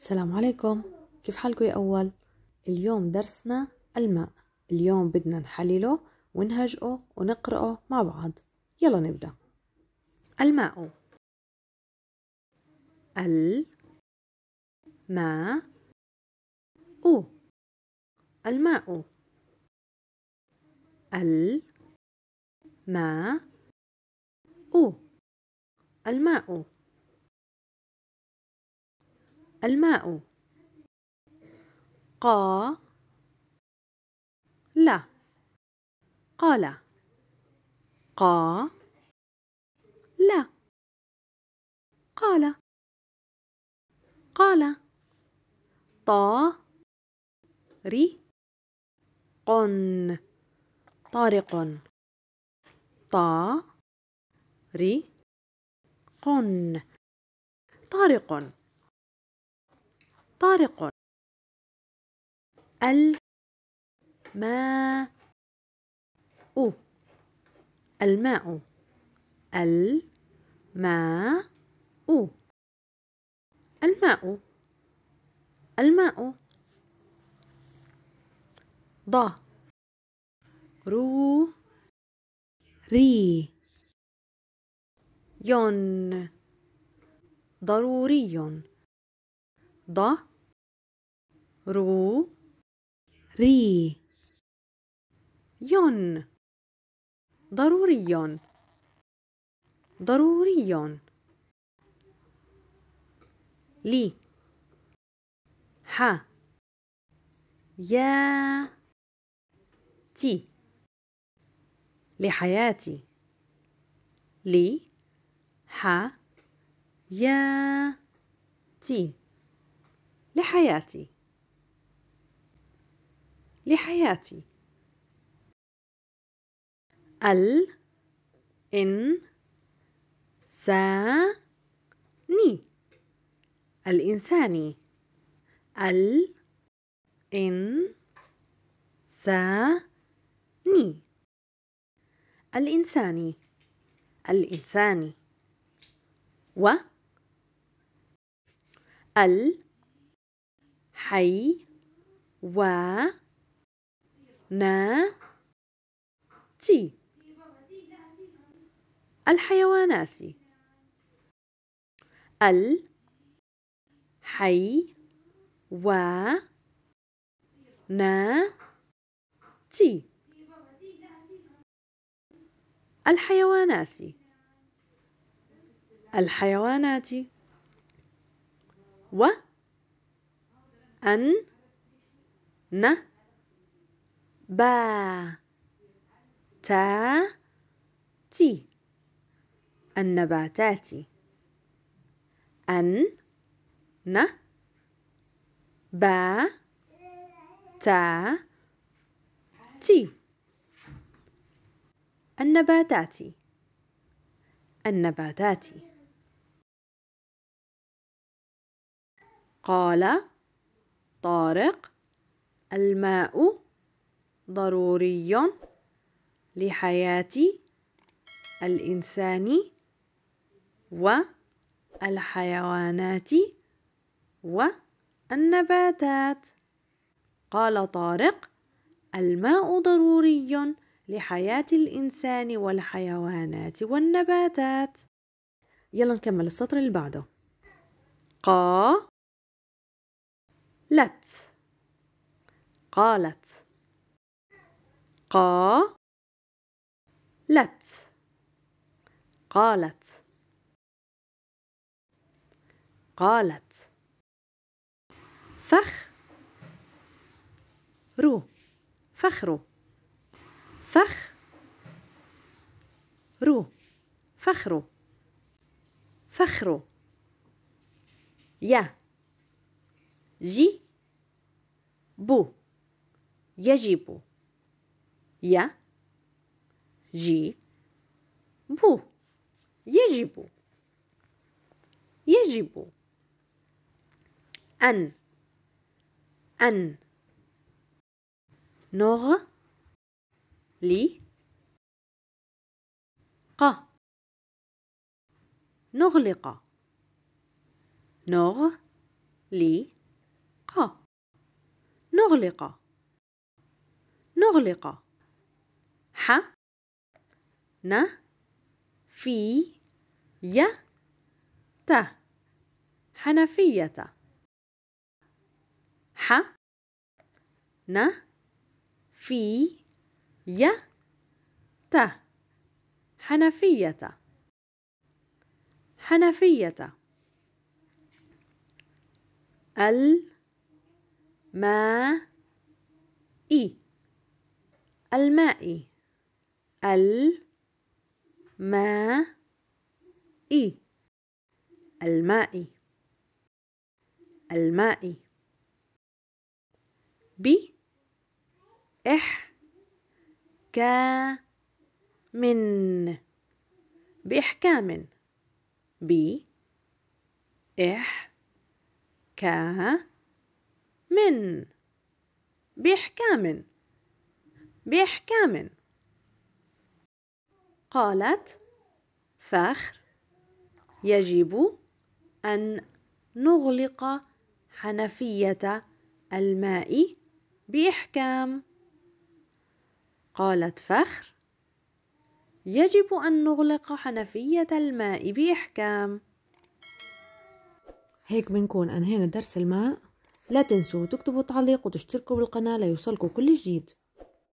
السلام عليكم كيف حالكم يا أول اليوم درسنا الماء اليوم بدنا نحلله ونهجئه ونقرأه مع بعض يلا نبدأ الماء ال ما أو الماء ال ما أو الماء الماء قا لا قال قا لا قال قال طا ري قن طارق طا ري قن طارق طارق ال ما او الماء ال ما او الماء الماء ض رو ري ين ضروري ض رو ري يون ضروري ضروري لي ح يا تي لحياتي لي ح يا تي لحياتي لحياتي ال إن سا ني الإنساني ال إن سا ني الإنساني الإنساني و ال حي و نا تي الحيوانات ال حي و نا تي الحيوانات الحيوانات و أن ن با تا تي النباتات أن ن با تا تي النباتات النباتات قال طارق الماء ضروري لحياة الإنسان والحيوانات والنباتات قال طارق الماء ضروري لحياة الإنسان والحيوانات والنباتات يلا نكمل السطر اللي بعده قا لت قالت قا لت قالت قالت فخ رو فخرو فخ رو فخرو فخرو يا جي بو يجب ي ج بو يجب يجب أن أن نغ لي ق نغلق نغ لي ق نغلق نغلق ح ن في ي ت حنفية ح ن في ي ت حنفية حنفية الماء الماء المائي المائي ب إح كا من بإحكام كا من بإحكام بإحكام قالت فخر يجب أن نغلق حنفية الماء بإحكام قالت فخر يجب أن نغلق حنفية الماء بإحكام هيك بنكون أنهينا درس الماء لا تنسوا تكتبوا تعليق وتشتركوا بالقناة ليوصلكم كل جديد